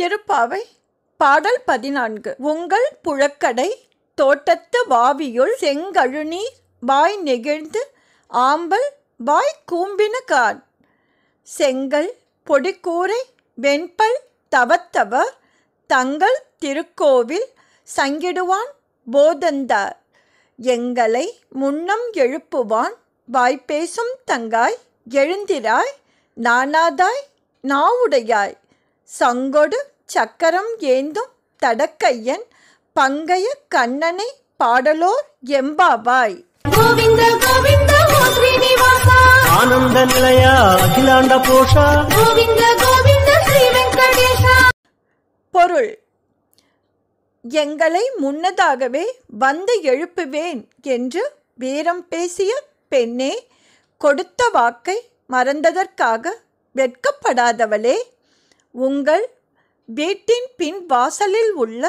திருப்பாவை பாடல் பதினான்கு உங்கள் புழக்கடை தோட்டத்து வாவியுள் செங்கழுநீர் வாய் நெகிழ்ந்து ஆம்பல் வாய் கூம்பின கான் செங்கல் பொடிக்கூரை வெண்பல் தவத்தவர் தங்கள் திருக்கோவில் சங்கிடுவான் போதந்தார் எங்களை முன்னம் எழுப்புவான் வாய்ப்பேசும் தங்காய் எழுந்திராய் நானாதாய் நாவுடையாய் சங்கொடு சக்கரம் ஏந்தும் தடக்கையன் பங்கைய கண்ணனை பாடலோர் எம்பாவாய் கோவிந்த கோவிந்த ஆனந்த நிலையா அகிலாண்ட போஷா கோவிந்த கோவிந்த பொருள் எங்களை முன்னதாகவே வந்து எழுப்புவேன் என்று வீரம் பேசிய பெண்ணே கொடுத்த வாக்கை மறந்ததற்காக வெட்கப்படாதவளே உங்கள் வீட்டின் பின் வாசலில் உள்ள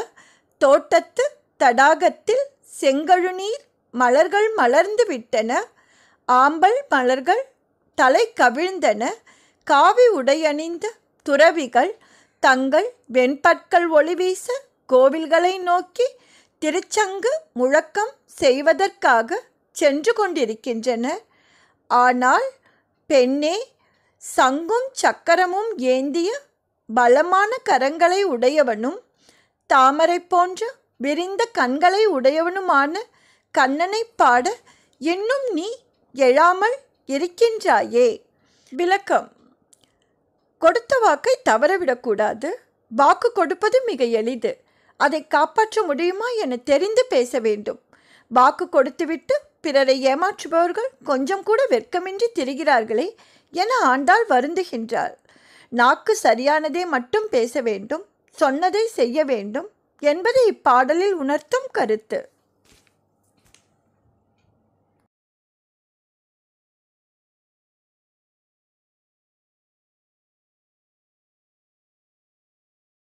தோட்டத்து தடாகத்தில் செங்கழுநீர் மலர்கள் மலர்ந்து விட்டன ஆம்பல் மலர்கள் தலை கவிழ்ந்தன காவி உடையணிந்த துறவிகள் தங்கள் வெண்பற்கள் ஒளி வீச கோவில்களை நோக்கி திருச்சங்கு முழக்கம் செய்வதற்காக சென்று கொண்டிருக்கின்றன ஆனால் பெண்ணே சங்கும் சக்கரமும் ஏந்திய பலமான கரங்களை உடையவனும் தாமரை போன்ற விரிந்த கண்களை உடையவனுமான கண்ணனை பாட இன்னும் நீ எழாமல் இருக்கின்றாயே விளக்கம் கொடுத்த வாக்கை தவறவிடக்கூடாது வாக்கு கொடுப்பது மிக எளிது அதை காப்பாற்ற முடியுமா என தெரிந்து பேச வேண்டும் வாக்கு கொடுத்துவிட்டு பிறரை ஏமாற்றுபவர்கள் கொஞ்சம் கூட வெட்கமின்றி திரிகிறார்களே என ஆண்டாள் வருந்துகின்றார் நாக்கு சரியானதை மட்டும் பேச வேண்டும் சொன்னதை செய்ய வேண்டும் என்பதை இப்பாடலில் உணர்த்தும் கருத்து